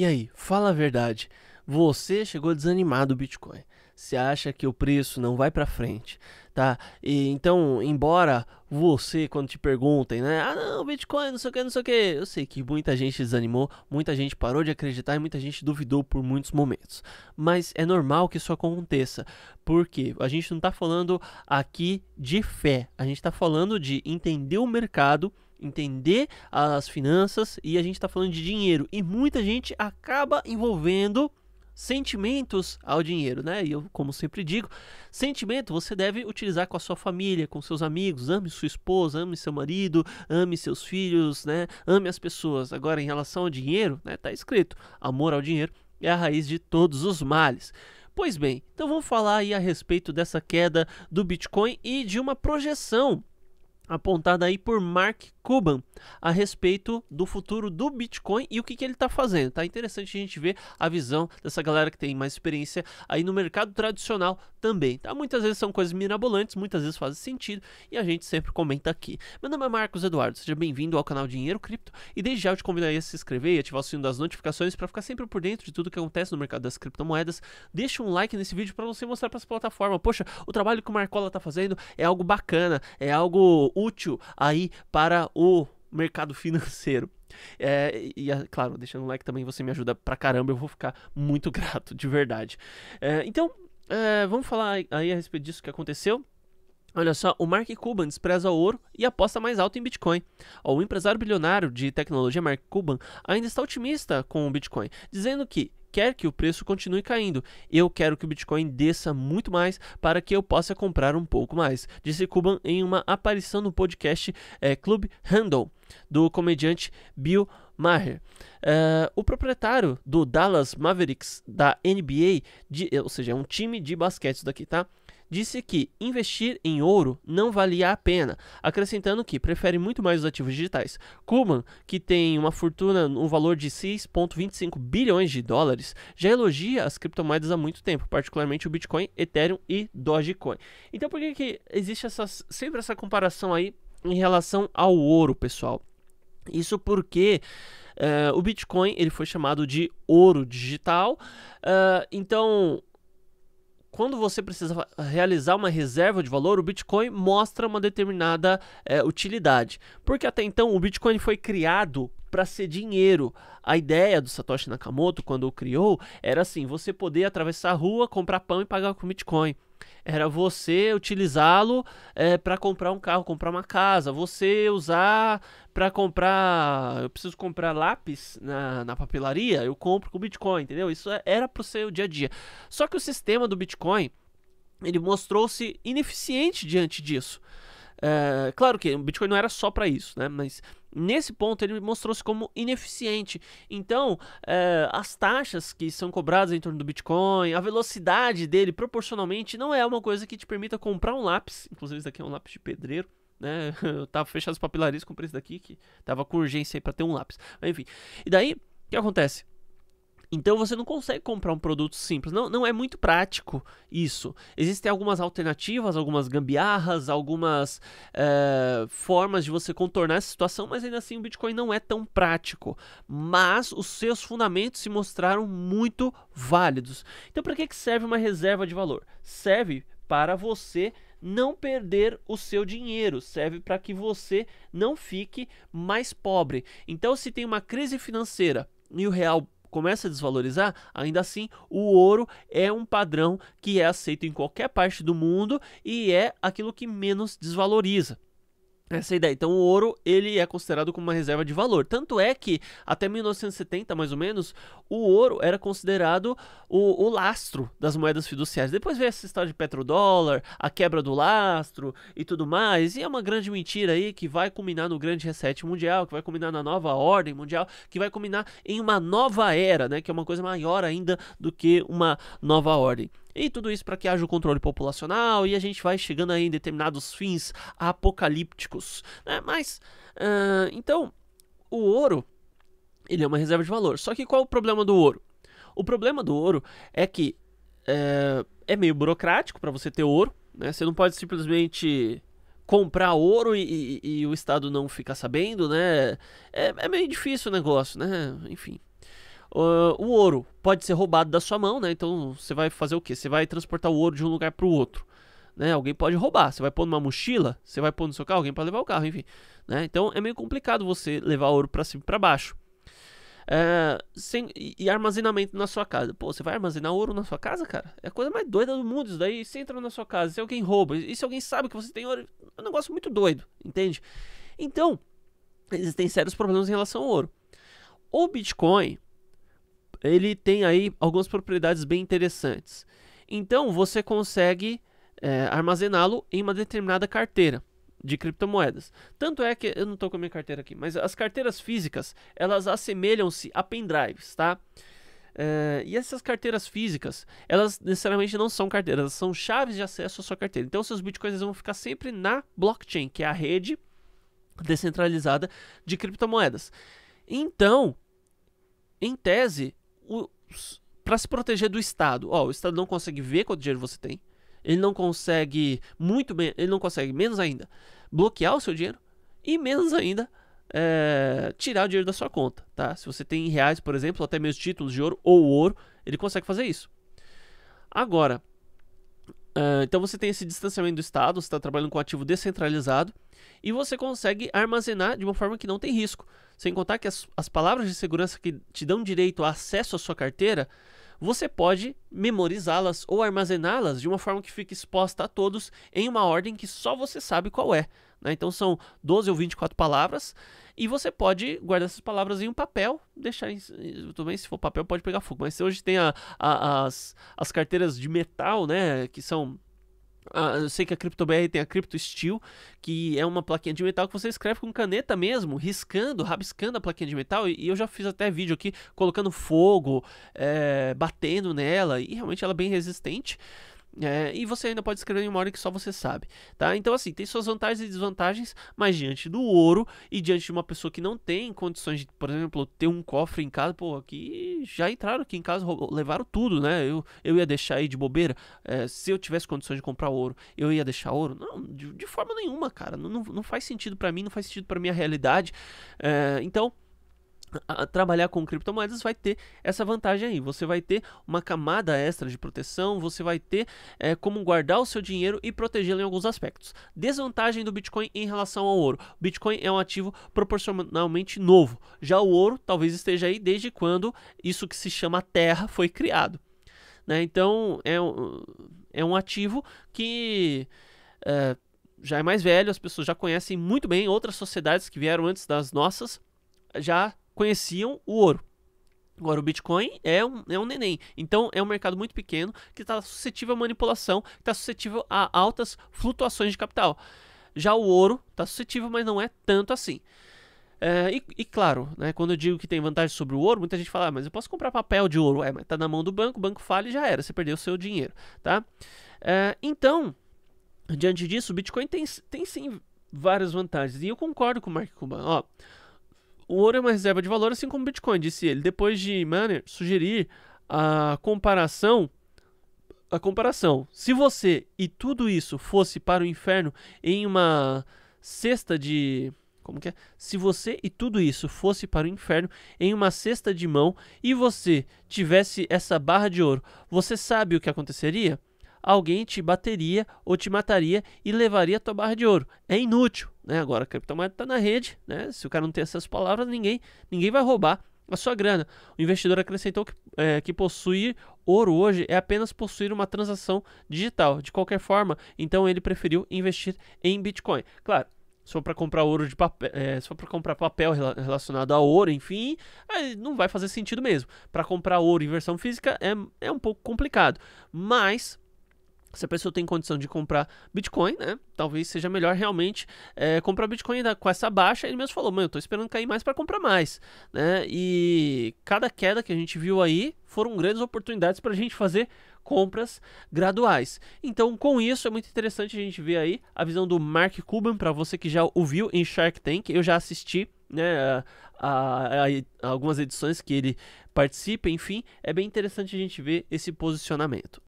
E aí, fala a verdade. Você chegou desanimado do Bitcoin. Você acha que o preço não vai para frente, tá? E então, embora você quando te perguntem, né? Ah, não, Bitcoin, não sei o que, não sei o que. Eu sei que muita gente desanimou, muita gente parou de acreditar e muita gente duvidou por muitos momentos. Mas é normal que isso aconteça, porque a gente não está falando aqui de fé, a gente está falando de entender o mercado entender as finanças e a gente está falando de dinheiro. E muita gente acaba envolvendo sentimentos ao dinheiro, né? E eu, como sempre digo, sentimento você deve utilizar com a sua família, com seus amigos, ame sua esposa, ame seu marido, ame seus filhos, né? Ame as pessoas. Agora, em relação ao dinheiro, né? Tá escrito, amor ao dinheiro é a raiz de todos os males. Pois bem, então vamos falar aí a respeito dessa queda do Bitcoin e de uma projeção apontada aí por Mark Cuban a respeito do futuro do Bitcoin e o que, que ele está fazendo. Tá interessante a gente ver a visão dessa galera que tem mais experiência aí no mercado tradicional também. Tá? Muitas vezes são coisas mirabolantes, muitas vezes fazem sentido e a gente sempre comenta aqui. Meu nome é Marcos Eduardo, seja bem-vindo ao canal Dinheiro Cripto e desde já eu te convido a se inscrever e ativar o sino das notificações para ficar sempre por dentro de tudo que acontece no mercado das criptomoedas. Deixa um like nesse vídeo para você mostrar para as plataformas. Poxa, o trabalho que o Marcola está fazendo é algo bacana, é algo útil aí para o mercado financeiro. É, e, claro, deixando um like também, você me ajuda pra caramba, eu vou ficar muito grato, de verdade. É, então, é, vamos falar aí a respeito disso que aconteceu. Olha só, o Mark Cuban despreza o ouro e aposta mais alto em Bitcoin. O empresário bilionário de tecnologia Mark Cuban ainda está otimista com o Bitcoin, dizendo que quer que o preço continue caindo. Eu quero que o Bitcoin desça muito mais para que eu possa comprar um pouco mais, disse Cuban em uma aparição no podcast é, Club Handle do comediante Bill Maher. Uh, o proprietário do Dallas Mavericks da NBA, de, ou seja, é um time de basquete daqui, tá? disse que investir em ouro não valia a pena, acrescentando que prefere muito mais os ativos digitais. Kuman, que tem uma fortuna no valor de 6,25 bilhões de dólares, já elogia as criptomoedas há muito tempo, particularmente o Bitcoin, Ethereum e Dogecoin. Então por que, que existe essa, sempre essa comparação aí em relação ao ouro, pessoal? Isso porque uh, o Bitcoin ele foi chamado de ouro digital. Uh, então quando você precisa realizar uma reserva de valor, o Bitcoin mostra uma determinada é, utilidade. Porque até então o Bitcoin foi criado para ser dinheiro. A ideia do Satoshi Nakamoto, quando o criou, era assim: você poder atravessar a rua, comprar pão e pagar com Bitcoin. Era você utilizá-lo é, eh, para comprar um carro, comprar uma casa. Você usar para comprar. Eu preciso comprar lápis na, na papelaria, eu compro com Bitcoin, entendeu? Isso é, era para o seu dia a dia. Só que o sistema do Bitcoin ele mostrou-se ineficiente diante disso. É, claro que o Bitcoin não era só para isso, né? Mas nesse ponto ele mostrou-se como ineficiente. Então, é, as taxas que são cobradas em torno do Bitcoin, a velocidade dele proporcionalmente não é uma coisa que te permita comprar um lápis. Inclusive, isso daqui é um lápis de pedreiro. Né? Eu tava fechado papilares papelarias, comprei esse daqui que tava com urgência aí pra ter um lápis. Mas, enfim, e daí, o que acontece? Então você não consegue comprar um produto simples. Não, não é muito prático isso. Existem algumas alternativas, algumas gambiarras, algumas é, formas de você contornar essa situação, mas ainda assim o Bitcoin não é tão prático. Mas os seus fundamentos se mostraram muito válidos. Então, para que, que serve uma reserva de valor? Serve para você não perder o seu dinheiro, serve para que você não fique mais pobre. Então, se tem uma crise financeira e o real começa a desvalorizar, ainda assim o ouro é um padrão que é aceito em qualquer parte do mundo e é aquilo que menos desvaloriza essa ideia. Então, o ouro ele é considerado como uma reserva de valor. Tanto é que até 1970, mais ou menos, o ouro era considerado o, o lastro das moedas fiduciárias. Depois veio essa história de petrodólar, a quebra do lastro e tudo mais. E é uma grande mentira aí que vai culminar no grande reset mundial, que vai culminar na nova ordem mundial, que vai culminar em uma nova era, né? Que é uma coisa maior ainda do que uma nova ordem. E tudo isso para que haja o controle populacional e a gente vai chegando aí em determinados fins apocalípticos. Né? Mas, uh, então, o ouro, ele é uma reserva de valor. Só que qual é o problema do ouro? O problema do ouro é que é, é meio burocrático para você ter ouro. Né? Você não pode simplesmente comprar ouro e, e, e, o Estado não ficar sabendo, né? É, é meio difícil o negócio, né? Enfim. Uh, o ouro pode ser roubado da sua mão, né? Então você vai fazer o que? Você vai transportar o ouro de um lugar para o outro. Né? Alguém pode roubar. Você vai pôr numa mochila, você vai pôr no seu carro, alguém pode levar o carro, enfim. Né? Então é meio complicado você levar ouro para cima e para baixo. É, sem, e armazenamento na sua casa. Pô, você vai armazenar ouro na sua casa, cara? É a coisa mais doida do mundo. Isso daí, se entra na sua casa, se alguém rouba, e se alguém sabe que você tem ouro, é um negócio muito doido, entende? Então, existem sérios problemas em relação ao ouro. O Bitcoin, ele tem aí algumas propriedades bem interessantes. Então você consegue é, armazená-lo em uma determinada carteira de criptomoedas. Tanto é que eu não estou com a minha carteira aqui, mas as carteiras físicas elas assemelham-se a pendrives, tá? É, e essas carteiras físicas, elas necessariamente não são carteiras, são chaves de acesso à sua carteira. Então, seus bitcoins vão ficar sempre na blockchain, que é a rede descentralizada de criptomoedas. Então, em tese, para se proteger do Estado. Ó, o Estado não consegue ver quanto dinheiro você tem. Ele não consegue muito bem, ele não consegue menos ainda bloquear o seu dinheiro e menos ainda é, tirar o dinheiro da sua conta, tá? Se você tem reais, por exemplo, ou até mesmo títulos de ouro ou ouro, ele consegue fazer isso. Agora, eh, então você tem esse distanciamento do Estado, você está trabalhando com um ativo descentralizado e você consegue armazenar de uma forma que não tem risco. Sem contar que as, as palavras de segurança que te dão direito a acesso à sua carteira, você pode memorizá-las ou armazená-las de uma forma que fique exposta a todos em uma ordem que só você sabe qual é. Né? Então são 12 ou 24 palavras e você pode guardar essas palavras em um papel, deixar em, eh, tudo bem, se for papel pode pegar fogo, mas se hoje tem a, a, as, as carteiras de metal, né, que são ah, eu sei que a CryptoBR tem a CryptoSteel, que é uma plaquinha de metal que você escreve com caneta mesmo, riscando, rabiscando a plaquinha de metal. E, e eu já fiz até vídeo aqui colocando fogo, é, batendo nela, e realmente ela é bem resistente. É, e você ainda pode escrever em uma hora que só você sabe, tá? Então, assim, tem suas vantagens e desvantagens, mas diante do ouro e diante de uma pessoa que não tem condições de, por exemplo, ter um cofre em casa, pô, aqui já entraram aqui em casa, levaram tudo, né? Eu, eu ia deixar aí de bobeira. É, se eu tivesse condições de comprar ouro, eu ia deixar ouro? Não, de, de forma nenhuma, cara. Não, não, não faz sentido para mim, não faz sentido para minha realidade. É, então a, trabalhar com criptomoedas vai ter essa vantagem aí. Você vai ter uma camada extra de proteção, você vai ter é, como guardar o seu dinheiro e protegê-lo em alguns aspectos. Desvantagem do Bitcoin em relação ao ouro: Bitcoin é um ativo proporcionalmente novo. Já o ouro talvez esteja aí desde quando isso que se chama terra foi criado. Né? Então é, um, é um ativo que. É, já é mais velho, as pessoas já conhecem muito bem outras sociedades que vieram antes das nossas, já conheciam o ouro. Agora, o Bitcoin é um, é um neném. Então, é um mercado muito pequeno que está suscetível à manipulação, está suscetível a altas flutuações de capital. Já o ouro está suscetível, mas não é tanto assim. É, e, e, claro, né, quando eu digo que tem vantagem sobre o ouro, muita gente fala, ah, mas eu posso comprar papel de ouro. É, mas está na mão do banco, o banco falha e já era, você perdeu o seu dinheiro. tá? É, então, diante disso, o Bitcoin tem, tem sim várias vantagens. E eu concordo com o Mark Cuban. Ó, o ouro é uma reserva de valor, assim como o Bitcoin, disse ele. Depois de Manner sugerir a comparação a comparação. Se você e tudo isso fosse para o inferno em uma cesta de como que é? Se você e tudo isso fosse para o inferno em uma cesta de mão e você tivesse essa barra de ouro, você sabe o que aconteceria? alguém te bateria ou te mataria e levaria a tua barra de ouro. É inútil, né? Agora a criptomoeda está na rede, né? Se o cara não tem essas palavras, ninguém, ninguém vai roubar a sua grana. O investidor acrescentou que, é, que possuir ouro hoje é apenas possuir uma transação digital. De qualquer forma, então ele preferiu investir em Bitcoin. Claro, se for para comprar ouro de papel, é, se for para comprar papel relacionado a ouro, enfim, não vai fazer sentido mesmo. Para comprar ouro em versão física é, é um pouco complicado, mas se a pessoa tem condição de comprar Bitcoin, né? Talvez seja melhor realmente é, comprar Bitcoin com essa baixa. Ele mesmo falou, mano, eu tô esperando cair mais para comprar mais, né? E cada queda que a gente viu aí foram grandes oportunidades para a gente fazer compras graduais. Então, com isso, é muito interessante a gente ver aí a visão do Mark Cuban, para você que já ouviu em Shark Tank, eu já assisti né, a, a, a algumas edições que ele participa, enfim, é bem interessante a gente ver esse posicionamento.